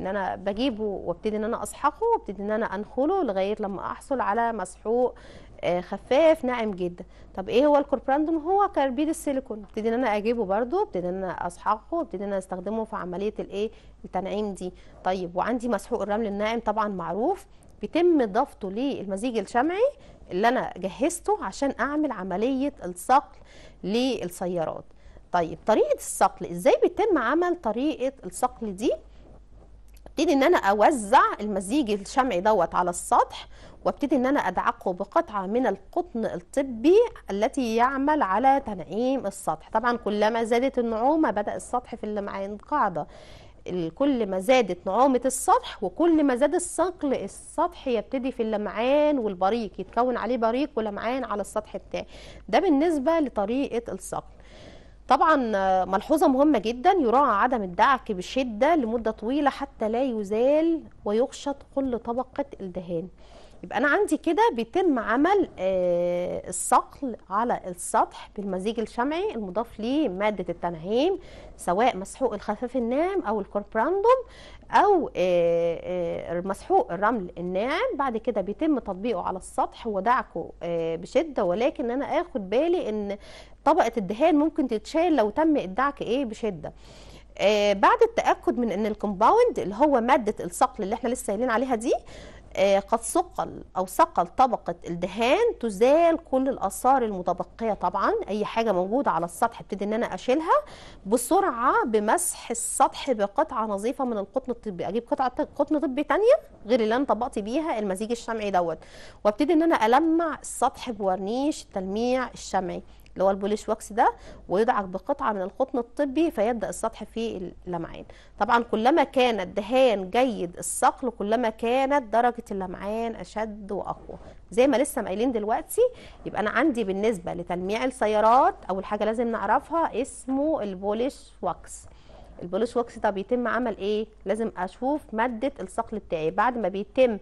ان انا بجيبه وابتدي ان انا اسحقه وابتدي ان انا انخله لغايه لما احصل على مسحوق آه، خفاف ناعم جدا طب ايه هو الكوربراندوم هو كربيد السيليكون ابتدي ان انا اجيبه برده ابتدي ان انا اسحقه ابتدي ان انا استخدمه في عمليه الايه التنعيم دي طيب وعندي مسحوق الرمل الناعم طبعا معروف بيتم ضفته للمزيج الشمعي اللي انا جهزته عشان اعمل عمليه الصقل للسيارات طيب طريقه الصقل ازاي بيتم عمل طريقه الصقل دي ابتدي ان انا اوزع المزيج الشمعي دوت على السطح وابتدي ان انا ادعكه بقطعه من القطن الطبي التي يعمل على تنعيم السطح طبعا كلما زادت النعومه بدا السطح في اللي معين قاعده كل ما زادت نعومة السطح وكل ما زاد الصقل السطح يبتدي في اللمعان والبريق يتكون عليه بريق ولمعان على السطح بتاعه ده بالنسبة لطريقة الصقل طبعا ملحوظة مهمة جدا يراعى عدم الدعك بشدة لمدة طويلة حتى لا يزال ويخشط كل طبقة الدهان يبقى انا عندي كده بيتم عمل آه، الصقل على السطح بالمزيج الشمعي المضاف ليه ماده التنعيم سواء مسحوق الخفاف الناعم او الكوربراندوم او آه، آه، مسحوق الرمل الناعم بعد كده بيتم تطبيقه على السطح ودعكه بشده ولكن انا اخد بالي ان طبقه الدهان ممكن تتشال لو تم الدعك ايه بشده بعد التاكد من ان الكومباوند اللي هو ماده الصقل اللي احنا لسه قايلين عليها دي آه، قد صقل أو صقل طبقة الدهان تزال كل الآثار المتبقية طبعا أي حاجة موجودة على السطح ابتدي إن أنا أشيلها بسرعة بمسح السطح بقطعة نظيفة من القطن الطبي أجيب قطعة قطن طبي تانية غير اللي أنا طبقت بيها المزيج الشمعي دوت وابتدي إن أنا ألمع السطح بورنيش التلميع الشمعي اللي هو البوليش واكس ده ويضعك بقطعه من القطن الطبي فيبدا السطح فيه اللمعان طبعا كلما كان الدهان جيد الصقل كلما كانت درجه اللمعان اشد واقوى زي ما لسه قايلين دلوقتي يبقى انا عندي بالنسبه لتلميع السيارات اول حاجه لازم نعرفها اسمه البوليش واكس البوليش واكس ده بيتم عمل ايه لازم اشوف ماده الصقل بتاعي بعد ما بيتم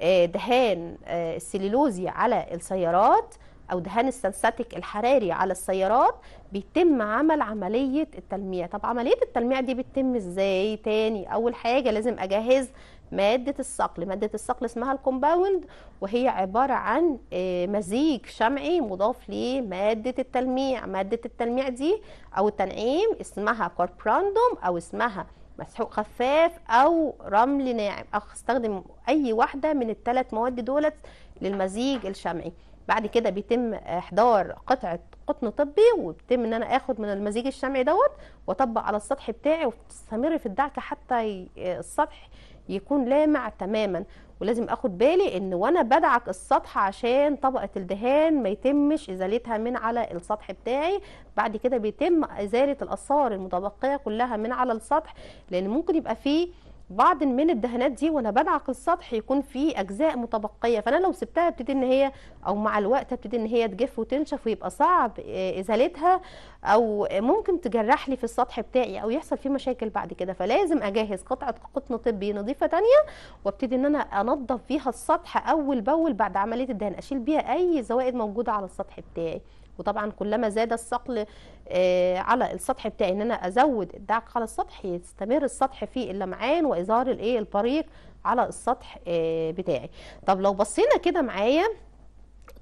آه، دهان آه، السليلوزي على السيارات او دهان السلستاتيك الحراري على السيارات بيتم عمل عمليه التلميع طب عمليه التلميع دي بتتم ازاي تاني اول حاجه لازم اجهز ماده الصقل ماده الصقل اسمها الكومباوند وهي عباره عن آه، مزيج شمعي مضاف لماده التلميع ماده التلميع دي او التنعيم اسمها كوربراندوم او اسمها مسحوق خفاف او رمل ناعم استخدم اي واحده من الثلاث مواد دولت للمزيج الشمعي بعد كده بيتم احضار قطعه قطن طبي وبيتم ان انا اخد من المزيج الشمعي دوت واطبق على السطح بتاعي وتستمر في الدعكه حتى السطح يكون لامع تماما ولازم اخد بالي ان وانا بدعك السطح عشان طبقه الدهان ما يتمش ازالتها من على السطح بتاعي بعد كده بيتم ازاله الاثار المتبقيه كلها من على السطح لان ممكن يبقى فيه بعض من الدهانات دي وانا بدعق السطح يكون فيه اجزاء متبقيه فانا لو سبتها ابتدي ان هي او مع الوقت ابتدي ان هي تجف وتنشف ويبقى صعب آه، ازالتها او ممكن تجرح لي في السطح بتاعي او يحصل فيه مشاكل بعد كده فلازم اجهز قطعه قطن طبي نظيفه ثانيه وابتدي ان انا انضف فيها السطح اول باول بعد عمليه الدهان اشيل بيها اي زوائد موجوده على السطح بتاعي وطبعا كلما زاد الصقل آه، على السطح بتاعي ان انا ازود الدعك على السطح يستمر السطح فيه اللمعان وازار الايه البريق على السطح آه، بتاعي طب لو بصينا كده معايا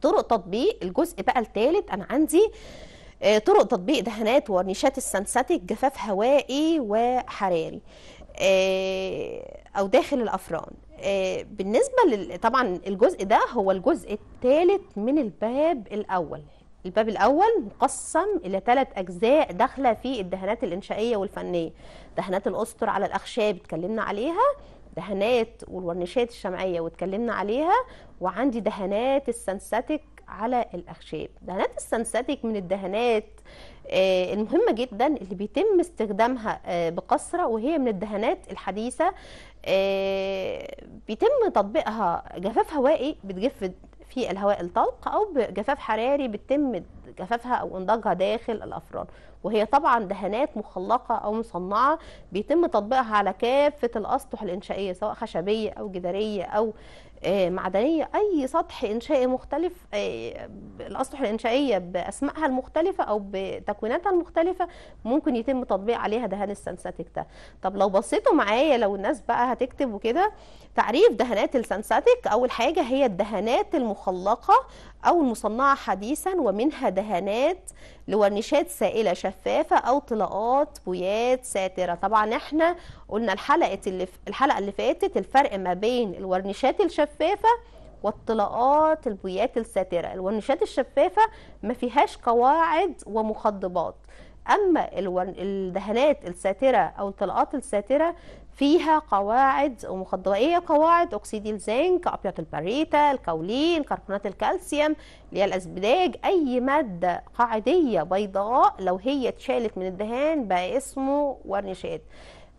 طرق تطبيق الجزء بقى الثالث انا عندي آه، طرق تطبيق دهانات ورنيشات السنساتيك جفاف هوائي وحراري او داخل الافران بالنسبه طبعا الجزء ده هو الجزء الثالث من الباب الاول الباب الأول مقسم إلى ثلاث أجزاء داخلة في الدهانات الإنشائية والفنية دهانات الأسطر على الأخشاب اتكلمنا عليها دهانات والورنيشات الشمعية واتكلمنا عليها وعندي دهانات السنساتيك على الأخشاب دهانات السنساتيك من الدهانات آه، المهمة جدا اللي بيتم استخدامها آه، بكثرة وهي من الدهانات الحديثة آه، بيتم تطبيقها جفاف هوائي بتجف في الهواء الطلق او بجفاف حراري بيتم جفافها او انضاجها داخل الافران وهي طبعا دهانات مخلقه او مصنعه بيتم تطبيقها على كافه الاسطح الانشائيه سواء خشبيه او جداريه او آه، معدنيه اي سطح انشائي مختلف آه، الاسطح الانشائيه باسمائها المختلفه او بتكويناتها المختلفه ممكن يتم تطبيق عليها دهان السنساتيك ده طب لو بصيتوا معايا لو الناس بقى هتكتب وكده تعريف دهانات السنساتيك اول حاجه هي الدهانات المخلقه أو المصنعة حديثا ومنها دهانات لورنيشات سائلة شفافة أو طلاقات بويات ساترة طبعا احنا قلنا الحلقة اللي, الحلقة اللي فاتت الفرق ما بين الورنيشات الشفافة والطلاقات البويات الساترة الورنيشات الشفافة ما فيهاش قواعد ومخضبات اما الدهانات الساتره او الطلقات الساتره فيها قواعد ايه قواعد اكسيد الزنك ابيض الباريتا الكولين كربونات الكالسيوم اللي هي الاسبداج اي ماده قاعديه بيضاء لو هي اتشالت من الدهان بقى اسمه ورنيشات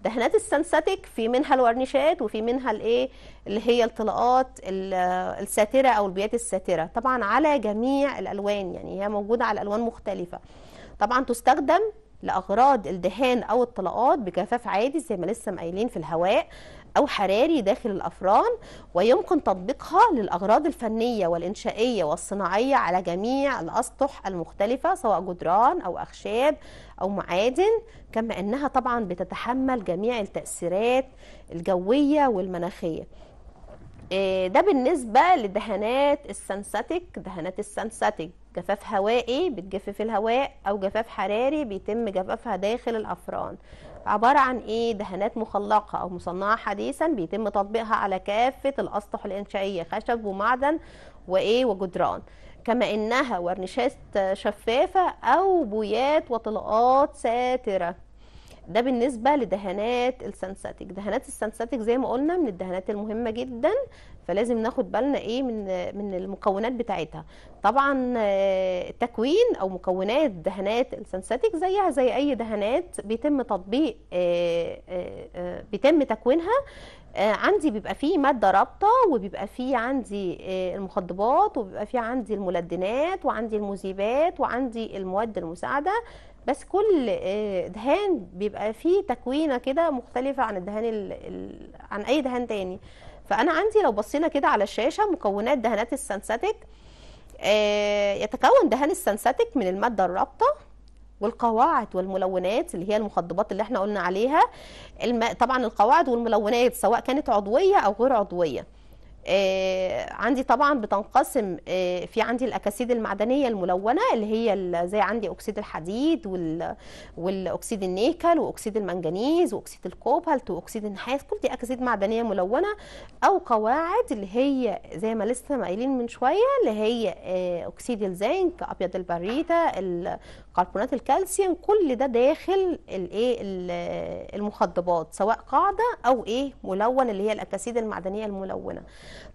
دهانات السنساتيك في منها الورنيشات وفي منها الايه اللي هي الطلاقات الساتره او البيات الساتره طبعا على جميع الالوان يعني هي موجوده على الوان مختلفه طبعا تستخدم لاغراض الدهان او الطلقات بجفاف عادي زي ما لسه قايلين في الهواء او حراري داخل الافران ويمكن تطبيقها للاغراض الفنيه والانشائيه والصناعيه على جميع الاسطح المختلفه سواء جدران او اخشاب او معادن كما انها طبعا بتتحمل جميع التاثيرات الجويه والمناخيه آه، ده بالنسبه لدهانات السنساتيك دهانات السنساتيك جفاف هوائي بتجفف الهواء او جفاف حراري بيتم جفافها داخل الافران عباره عن ايه دهانات مخلقه او مصنعه حديثا بيتم تطبيقها على كافه الاسطح الانشائيه خشب ومعدن وايه وجدران كما انها ورنيشات شفافه او بويات وطلقات ساتره ده بالنسبه لدهانات السنساتيك دهانات السنساتيك زي ما قلنا من الدهانات المهمه جدا فلازم ناخد بالنا ايه من من المكونات بتاعتها طبعا آه، تكوين او مكونات دهانات السنساتيك زيها زي اي دهانات بيتم تطبيق آه، آه، بيتم تكوينها عندي بيبقى فيه ماده رابطه وبيبقى فيه عندي المخضبات وبيبقى فيه عندي الملدنات وعندي المذيبات وعندي المواد المساعده بس كل دهان بيبقى فيه تكوينه كده مختلفه عن الدهان عن اي دهان تاني فانا عندي لو بصينا كده على الشاشه مكونات دهانات السنساتيك آه، يتكون دهان السنساتيك من الماده الرابطه والقواعد والملونات اللي هي المخضبات اللي احنا قلنا عليها طبعا القواعد والملونات سواء كانت عضويه او غير عضويه آه، عندي طبعا بتنقسم آه، في عندي الاكاسيد المعدنيه الملونه اللي هي زي عندي اكسيد الحديد وال والاكسيد النيكل واكسيد المنجنيز واكسيد الكوبالت واكسيد النحاس كل دي اكاسيد معدنيه ملونه او قواعد اللي هي زي ما لسه قايلين من شويه اللي هي آه، اكسيد الزنك ابيض البريده كربونات الكالسيوم كل ده داخل الايه المخضبات سواء قاعده او ايه ملون اللي هي الاكاسيد المعدنيه الملونه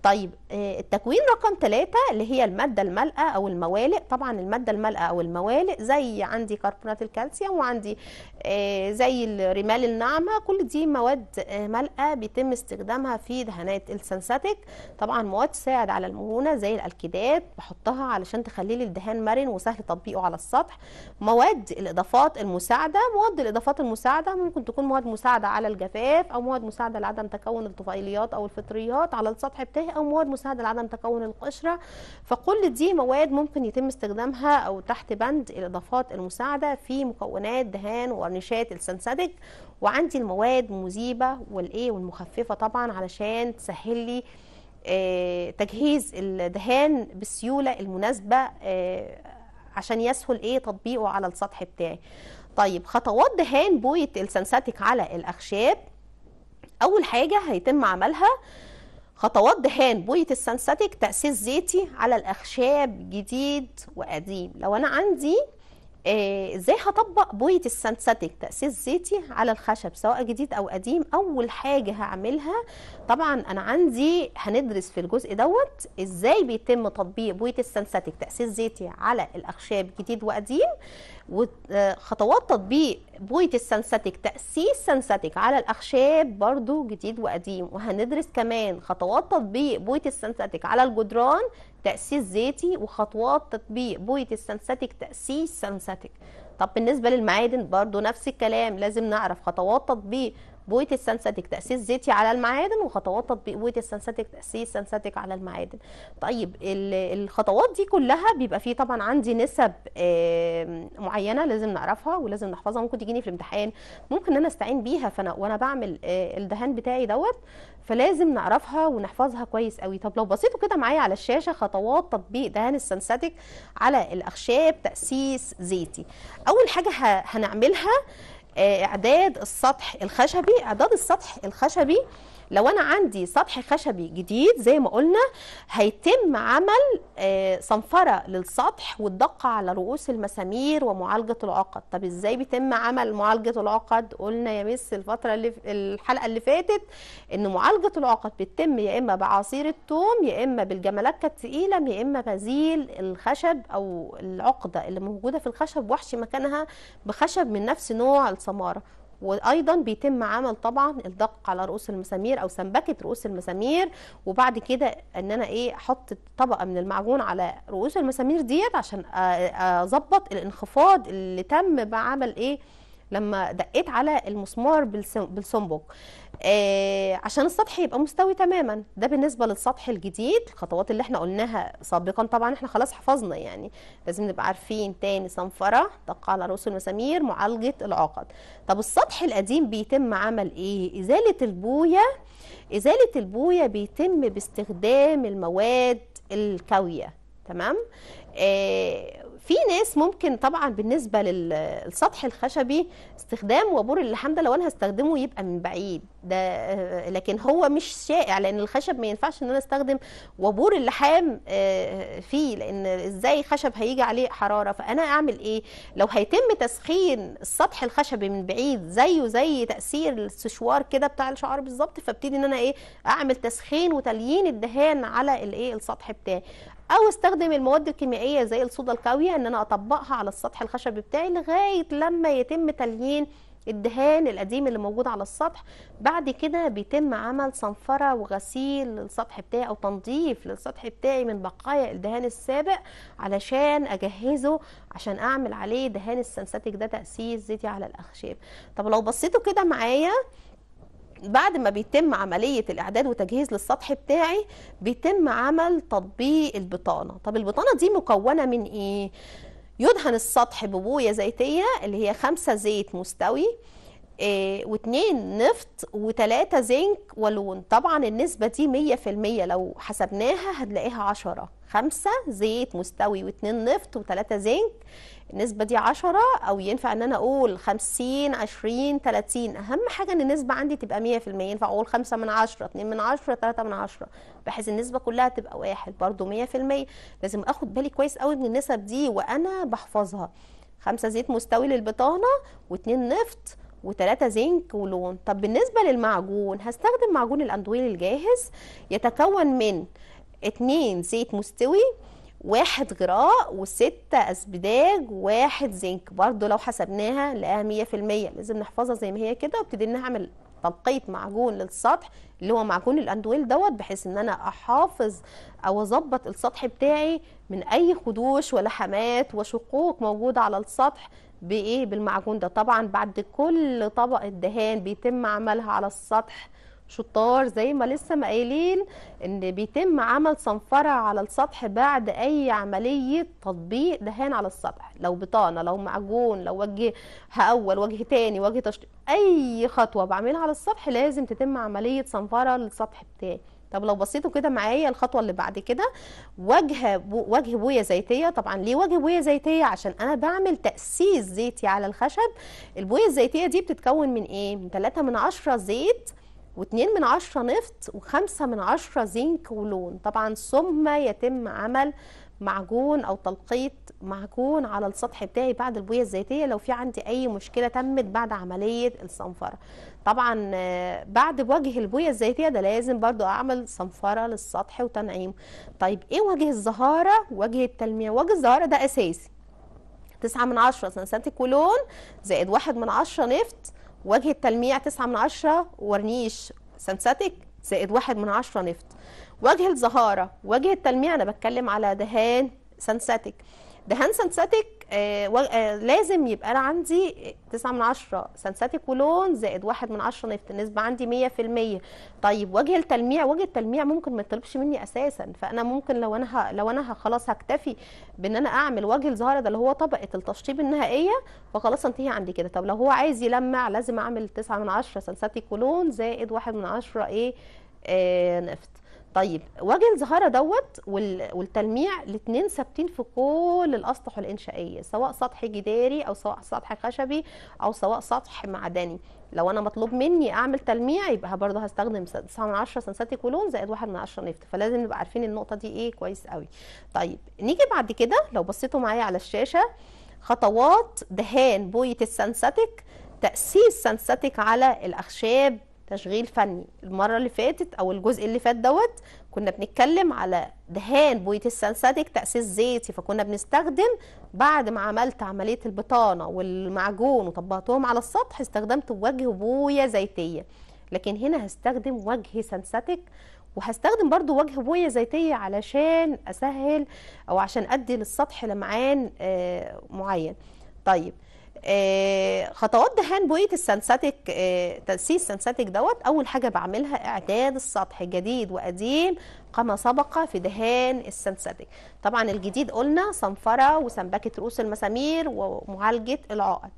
طيب آه، التكوين رقم ثلاثة اللي هي المادة المالئة أو الموالئ طبعا المادة المالئة أو الموالئ زي عندي كربونات الكالسيوم وعندي آه، زي الرمال الناعمة كل دي مواد آه، مالئة بيتم استخدامها في دهانات السنساتيك طبعا مواد تساعد على المرونة زي الألكيدات بحطها علشان تخلي لي الدهان مرن وسهل تطبيقه على السطح مواد الإضافات المساعدة مواد الإضافات المساعدة ممكن تكون مواد مساعدة على الجفاف أو مواد مساعدة لعدم تكون الطفيليات أو الفطريات على السطح او مواد مساعدة لعدم تكون القشرة فكل دي مواد ممكن يتم استخدامها أو تحت بند الإضافات المساعدة في مكونات دهان وقرنشات السنسدج وعندي المواد مذيبة والإيه والمخففة طبعا علشان تسهل لي آه، تجهيز الدهان بالسيولة المناسبة آه، عشان يسهل ايه تطبيقه على السطح بتاعي طيب خطوات دهان بويه السنساتيك على الاخشاب اول حاجه هيتم عملها خطوات دهان بويه السنساتيك تأسيس زيتي على الأخشاب جديد وقديم لو أنا عندي آه، ازاي آه هطبق بويه السنساتيك تأسيس زيتي على الخشب سواء جديد أو قديم أول حاجة هعملها طبعا أنا عندي هندرس في الجزء دوت ازاي بيتم تطبيق بويه السنساتيك تأسيس زيتي على الأخشاب جديد وقديم وخطوات تطبيق بويت السنساتيك تأسيس سنساتيك على الأخشاب برضو جديد وقديم وهندرس كمان خطوات تطبيق بويت السنساتيك على الجدران تأسيس زيتي وخطوات تطبيق بويت السنساتيك تأسيس سنساتيك طب بالنسبة للمعادن برضو نفس الكلام لازم نعرف خطوات تطبيق بويه السنساتيك تاسيس زيتي على المعادن وخطوات تطبيق بويه السنساتيك تاسيس سنساتيك على المعادن طيب الخطوات دي كلها بيبقى فيه طبعا عندي نسب معينه لازم نعرفها ولازم نحفظها ممكن تجيني في الامتحان ممكن انا استعين بيها فانا وانا بعمل آه، الدهان بتاعي دوت فلازم نعرفها ونحفظها كويس قوي طب لو بصيتوا كده معايا على الشاشه خطوات تطبيق دهان السنساتيك على الاخشاب تاسيس زيتي اول حاجه هنعملها آه، اعداد السطح الخشبي اعداد السطح الخشبي لو انا عندي سطح خشبي جديد زي ما قلنا هيتم عمل آه، صنفره للسطح والدقه على رؤوس المسامير ومعالجه العقد طب ازاي بيتم عمل معالجه العقد قلنا يا مس الفتره اللي الحلقه اللي فاتت ان معالجه العقد بتتم يا اما بعصير الثوم يا اما بالجملكه الثقيله يا اما بزيل الخشب او العقده اللي موجوده في الخشب وحشي مكانها بخشب من نفس نوع السماره وايضا بيتم عمل طبعا الدق على رؤوس المسامير او سمبكه رؤوس المسامير وبعد كده ان انا ايه احط طبقه من المعجون على رؤوس المسامير ديت عشان اظبط الانخفاض اللي تم بعمل ايه لما دقيت على المسمار بالسنبك آه عشان السطح يبقى مستوي تماما ده بالنسبه للسطح الجديد الخطوات اللي احنا قلناها سابقا طبعا احنا خلاص حفظنا يعني لازم نبقى عارفين تاني صنفره دقه على رؤوس المسامير معالجه العقد طب السطح القديم بيتم عمل ايه ازاله البويه ازاله البويه بيتم باستخدام المواد الكاويه تمام آه في ناس ممكن طبعا بالنسبه للسطح الخشبي استخدام وبور اللحام ده لو انا هستخدمه يبقى من بعيد ده آه، لكن هو مش شائع لان الخشب ما ينفعش ان انا استخدم وبور اللحام آه، فيه لان ازاي خشب هيجي عليه حراره فانا اعمل ايه لو هيتم تسخين السطح الخشبي من بعيد زيه زي تاثير السشوار كده بتاع الشعر بالظبط فابتدي ان انا ايه اعمل تسخين وتليين الدهان على الايه السطح بتاعي او استخدم المواد الكيميائيه زي الصودا الكاويه ان انا اطبقها على السطح الخشبي بتاعي لغايه لما يتم تليين الدهان القديم اللي موجود على السطح بعد كده بيتم عمل صنفرة وغسيل للسطح بتاعي أو تنظيف للسطح بتاعي من بقايا الدهان السابق علشان أجهزه عشان أعمل عليه دهان السنساتيك ده تأسيس زيتي على الأخشاب طب لو بصيتوا كده معايا بعد ما بيتم عمليه الاعداد وتجهيز للسطح بتاعي بيتم عمل تطبيق البطانه طب البطانه دي مكونه من ايه يدهن السطح ببويه زيتيه اللي هي خمسة زيت مستوي آه، واثنين نفط وثلاثة زنك ولون طبعا النسبة دي مية في المية لو حسبناها هتلاقيها عشرة خمسة زيت مستوي واثنين نفط وثلاثة زنك النسبة دي عشرة أو ينفع إن أنا أقول خمسين عشرين تلاتين أهم حاجة إن النسبة عندي تبقى مية في المية ينفع أقول خمسة من عشرة اثنين من عشرة ثلاثة من عشرة بحيث النسبة كلها تبقى واحد برضو مية في المية لازم أخد بالي كويس قوي من النسب دي وأنا بحفظها خمسة زيت مستوي للبطانة واثنين نفط وثلاثة زنك ولون طب بالنسبة للمعجون هستخدم معجون الأندويل الجاهز يتكون من اتنين زيت مستوي واحد غراء وستة أسبداج واحد زنك برضو لو حسبناها لقاها مية في المية لازم نحفظها زي ما هي كده وابتدي ان اعمل طبقية معجون للسطح اللي هو معجون الاندويل دوت بحيث ان انا احافظ او اظبط السطح بتاعي من اي خدوش ولحمات وشقوق موجودة على السطح بايه بالمعجون ده طبعا بعد كل طبقه دهان بيتم عملها على السطح شطار زي ما لسه ما قايلين ان بيتم عمل صنفره على السطح بعد اي عمليه تطبيق دهان على السطح لو بطانه لو معجون لو وجه اول وجه تاني وجه تشطيب اي خطوه بعملها على السطح لازم تتم عمليه صنفره للسطح بتاعي طب لو بصيتوا كده معايا الخطوه اللي بعد كده وجه بو وجه بويه زيتيه طبعا ليه وجه بويه زيتيه عشان انا بعمل تاسيس زيتي على الخشب البويه الزيتيه دي بتتكون من ايه من 3 من 10 زيت و2 من عشرة نفط و5 من عشرة زنك ولون طبعا ثم يتم عمل معجون او تلقيط معجون على السطح بتاعي بعد البويه الزيتيه لو في عندي اي مشكله تمت بعد عمليه الصنفره طبعا آه، بعد وجه البويه الزيتيه ده لازم برضو اعمل صنفره للسطح وتنعيمه طيب ايه وجه الزهاره وجه التلميع وجه الزهاره ده اساسي 9 من 10 سنسات كولون زائد 1 من 10 نفط وجه التلميع 9 من 10 ورنيش سنساتك زائد 1 من 10 نفط وجه الزهاره وجه التلميع انا بتكلم على دهان سنساتيك دهان سنساتيك آه آه لازم يبقى انا عندي 9 من 10 سنساتيك ولون زائد 1 من 10 نفط النسبه عندي 100% طيب وجه التلميع وجه التلميع ممكن ما يطلبش مني اساسا فانا ممكن لو انا لو انا خلاص هكتفي بان انا اعمل وجه الزهره ده اللي هو طبقه التشطيب النهائيه فخلاص انتهي عندي كده طب لو هو عايز يلمع لازم اعمل 9 من 10 سنساتيك ولون زائد 1 من 10 ايه آه نفت طيب وجه الزهاره دوت والتلميع الاثنين ثابتين في كل الاسطح الانشائيه سواء سطح جداري او سواء سطح خشبي او سواء سطح معدني لو انا مطلوب مني اعمل تلميع يبقى برضه هستخدم 9 من 10 سنساتي كولون زائد 1 من 10 نفط فلازم نبقى عارفين النقطه دي ايه كويس قوي طيب نيجي بعد كده لو بصيتوا معايا على الشاشه خطوات دهان بويه السنساتيك تاسيس سنساتيك على الاخشاب تشغيل فني المرة اللي فاتت أو الجزء اللي فات دوت كنا بنتكلم على دهان بويت السنساتيك تأسيس زيتي فكنا بنستخدم بعد ما عملت عملية البطانة والمعجون وطبقتهم على السطح استخدمت وجه بوية زيتية لكن هنا هستخدم وجه سنساتيك وهستخدم برضو وجه بوية زيتية علشان أسهل أو عشان أدي للسطح لمعان آه، معين طيب آه، خطوات دهان بويه السنساتيك آه، تنسيس السنساتيك دوت اول حاجه بعملها اعداد السطح جديد وقديم كما سبق في دهان السنساتيك طبعا الجديد قلنا صنفره وسمبكه رؤوس المسامير ومعالجه العقد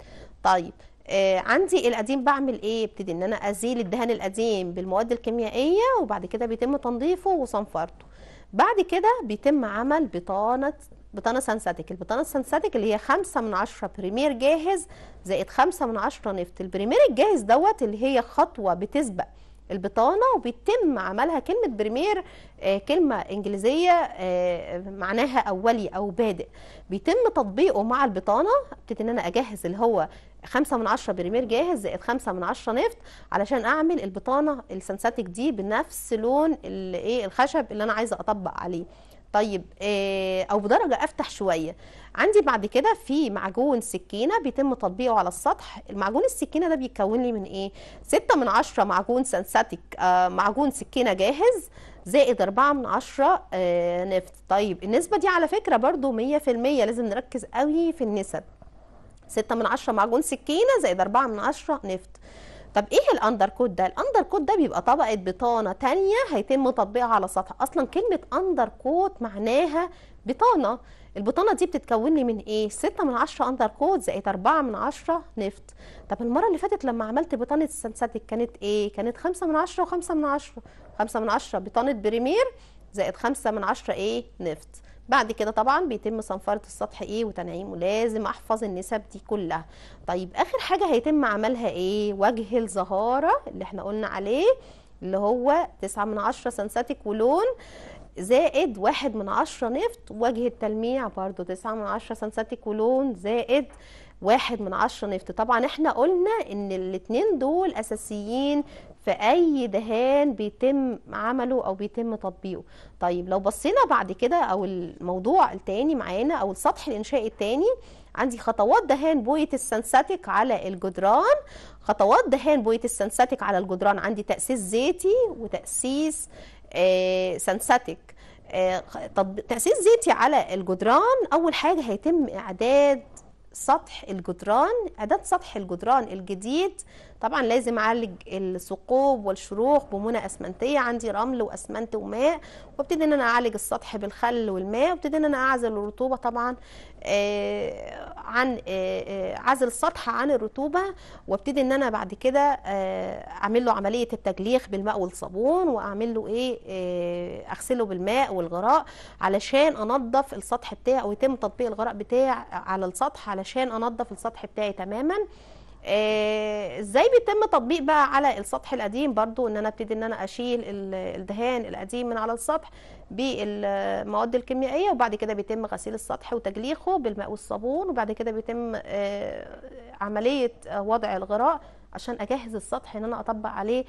طيب آه، عندي القديم بعمل ايه ابتدي ان انا ازيل الدهان القديم بالمواد الكيميائيه وبعد كده بيتم تنظيفه وصنفرته بعد كده بيتم عمل بطانه بطانه سانساتيك البطانه السانساتيك اللي هي 5 من 10 بريمير جاهز زائد 5 من 10 نفط البريمير الجاهز دوت اللي هي خطوه بتسبق البطانه وبيتم عملها كلمه بريمير آه كلمه انجليزيه آه معناها اولي او بادئ بيتم تطبيقه مع البطانه ابتدي ان انا اجهز اللي هو 5 من 10 بريمير جاهز زائد 5 من 10 نفط علشان اعمل البطانه السنساتيك دي بنفس لون إيه، الخشب اللي انا عايزه اطبق عليه طيب آه، او بدرجه افتح شويه عندي بعد كده في معجون سكينه بيتم تطبيقه على السطح المعجون السكينه ده بيتكون لي من ايه 6 من 10 معجون سنساتيك آه معجون سكينه جاهز زائد 4 من 10 آه نفط طيب النسبه دي على فكره برضو 100% لازم نركز قوي في النسب 6 من 10 معجون سكينه زائد 4 من 10 نفط طب ايه الاندر كود ده الاندر كود ده بيبقى طبقه بطانه تانية هيتم تطبيقها على السطح اصلا كلمه اندر كود معناها بطانه البطانه دي بتتكون لي من ايه 6 من 10 اندر كود زائد 4 من 10 نفط طب المره اللي فاتت لما عملت بطانه السنساتيك كانت ايه كانت 5 من 10 و5 من 10 5 من 10 بطانه بريمير زائد 5 من 10 ايه نفط بعد كده طبعا بيتم صنفره السطح ايه وتنعيمه لازم احفظ النسب دي كلها طيب اخر حاجه هيتم عملها ايه وجه الزهاره اللي احنا قلنا عليه اللي هو 9 من 10 سنساتيك ولون زائد واحد من عشرة نفط وجه التلميع برضو تسعة من عشرة سنساتيك ولون زائد واحد من عشرة نفط طبعا احنا قلنا ان الاتنين دول اساسيين في اي دهان بيتم عمله او بيتم تطبيقه طيب لو بصينا بعد كده او الموضوع التاني معانا او السطح الانشائي التاني عندي خطوات دهان بويه السنساتيك على الجدران خطوات دهان بويه السنساتيك على الجدران عندي تاسيس زيتي وتاسيس آه سنساتيك آه طب تاسيس زيتي على الجدران اول حاجه هيتم اعداد سطح الجدران أداة سطح الجدران الجديد طبعا لازم اعالج الثقوب والشروخ بمونه اسمنتيه عندي رمل واسمنت وماء وابتدي ان انا اعالج السطح بالخل والماء وابتدي ان انا اعزل الرطوبه طبعا آه، عن آه، آه، عزل السطح عن الرطوبه وابتدي ان انا بعد كده اعمل له عمليه التجليخ بالماء والصابون واعمل له ايه اغسله بالماء والغراء علشان انضف السطح بتاعي ويتم تطبيق الغراء بتاعي على السطح علشان انضف السطح بتاعي تماما آه، ازاي آه بيتم تطبيق بقى على السطح القديم برضو ان انا ابتدي ان انا اشيل الدهان القديم من على السطح بالمواد الكيميائيه وبعد كده بيتم غسيل السطح وتجليخه بالماء والصابون وبعد كده بيتم آه عمليه آه، وضع الغراء عشان اجهز السطح ان انا اطبق عليه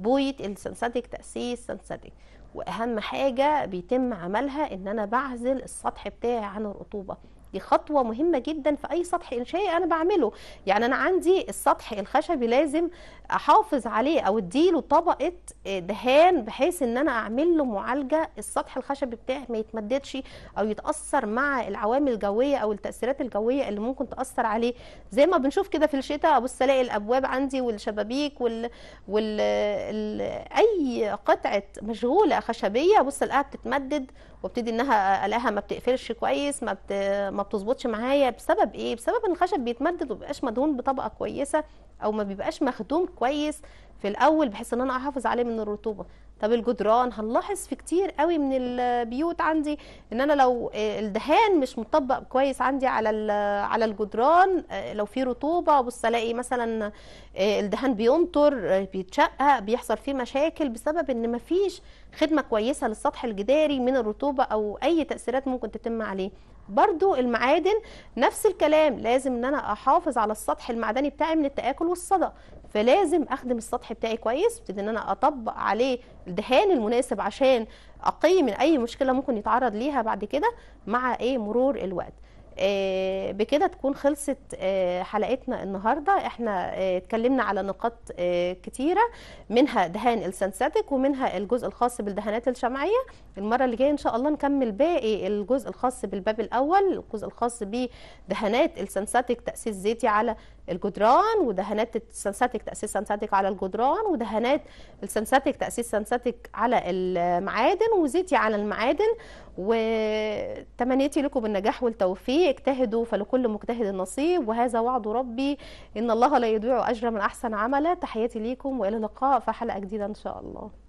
بويه السنساتيك تاسيس سنساتيك واهم حاجه بيتم عملها ان انا بعزل السطح بتاعي عن الرطوبه دي خطوه مهمه جدا في اي سطح انشائي انا بعمله يعني انا عندي السطح الخشبي لازم احافظ عليه او اديله طبقه دهان بحيث ان انا اعمل له معالجه السطح الخشبي بتاعي ما يتمددش او يتاثر مع العوامل الجويه او التاثيرات الجويه اللي ممكن تاثر عليه زي ما بنشوف كده في الشتاء ابص الاقي الابواب عندي والشبابيك وال, وال... ال... اي قطعه مشغوله خشبيه ابص الاقيها بتتمدد وابتدي انها الاقيها ما بتقفلش كويس ما بت... ما بتظبطش معايا بسبب ايه بسبب ان الخشب بيتمدد وبيبقاش مدهون بطبقه كويسه او ما بيبقاش مخدوم كويس في الاول بحيث ان انا احافظ عليه من الرطوبه طب الجدران هنلاحظ في كتير قوي من البيوت عندي ان انا لو آه، الدهان مش مطبق كويس عندي على على الجدران آه، لو في رطوبه بص الاقي مثلا آه، الدهان بينطر بيتشقق بيحصل فيه مشاكل بسبب ان مفيش خدمه كويسه للسطح الجداري من الرطوبه او اي تاثيرات ممكن تتم عليه برضو المعادن نفس الكلام لازم ان انا احافظ على السطح المعدني بتاعي من التآكل والصدى فلازم اخدم السطح بتاعي كويس ابتدي ان انا اطبق عليه الدهان المناسب عشان اقيم اي مشكله ممكن يتعرض ليها بعد كده مع ايه مرور الوقت آه، بكده تكون خلصت آه، حلقتنا النهارده احنا آه، اتكلمنا على نقاط كتيره منها دهان السنساتيك ومنها الجزء الخاص بالدهانات الشمعيه المره اللي جايه ان شاء الله نكمل باقي الجزء الخاص بالباب الاول الجزء الخاص بدهانات السنساتيك تاسيس زيتي على الجدران ودهانات السنساتيك تاسيس سنساتيك على الجدران ودهانات السنساتيك تاسيس سنساتيك على المعادن وزيتي يعني على المعادن وتمنيتي لكم النجاح والتوفيق اجتهدوا فلكل مجتهد نصيب وهذا وعد ربي ان الله لا يضيع اجر من احسن عمله تحياتي ليكم والى اللقاء في حلقه جديده ان شاء الله